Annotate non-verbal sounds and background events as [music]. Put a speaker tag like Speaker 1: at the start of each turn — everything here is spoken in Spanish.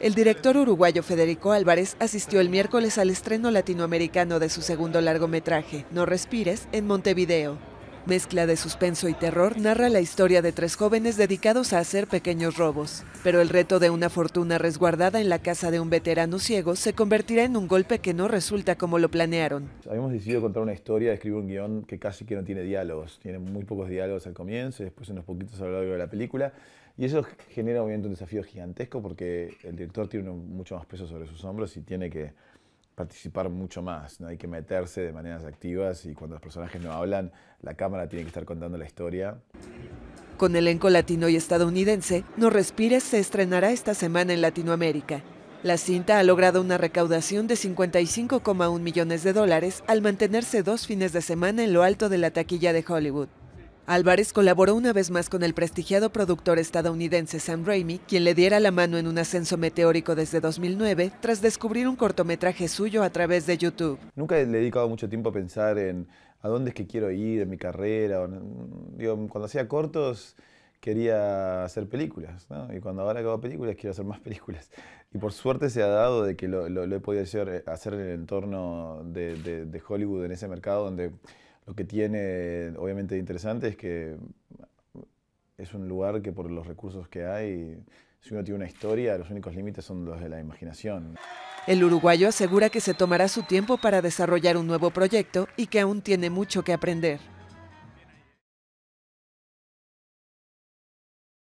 Speaker 1: El director uruguayo Federico Álvarez asistió el miércoles al estreno latinoamericano de su segundo largometraje, No Respires, en Montevideo mezcla de suspenso y terror, narra la historia de tres jóvenes dedicados a hacer pequeños robos. Pero el reto de una fortuna resguardada en la casa de un veterano ciego se convertirá en un golpe que no resulta como lo planearon.
Speaker 2: Habíamos decidido contar una historia, escribir un guión que casi que no tiene diálogos. Tiene muy pocos diálogos al comienzo y después unos poquitos a lo largo de la película. Y eso genera obviamente un desafío gigantesco porque el director tiene mucho más peso sobre sus hombros y tiene que participar mucho más, ¿no? hay que meterse de maneras activas y cuando los personajes no hablan, la cámara tiene que estar contando la historia.
Speaker 1: Con elenco latino y estadounidense, No Respires se estrenará esta semana en Latinoamérica. La cinta ha logrado una recaudación de 55,1 millones de dólares al mantenerse dos fines de semana en lo alto de la taquilla de Hollywood. Álvarez colaboró una vez más con el prestigiado productor estadounidense Sam Raimi, quien le diera la mano en un ascenso meteórico desde 2009
Speaker 2: tras descubrir un cortometraje suyo a través de YouTube. Nunca le he dedicado mucho tiempo a pensar en a dónde es que quiero ir en mi carrera. cuando hacía cortos quería hacer películas, Y cuando ahora hago películas quiero hacer más [laughs] películas. Y por suerte se ha dado de que lo, he podido hacer, eh, hacer en el entorno de Hollywood, en ese mercado donde lo que tiene, obviamente, interesante es que es un lugar que por los recursos que hay, si uno tiene una historia, los únicos límites son los de la imaginación.
Speaker 1: El uruguayo asegura que se tomará su tiempo para desarrollar un nuevo proyecto y que aún tiene mucho que aprender.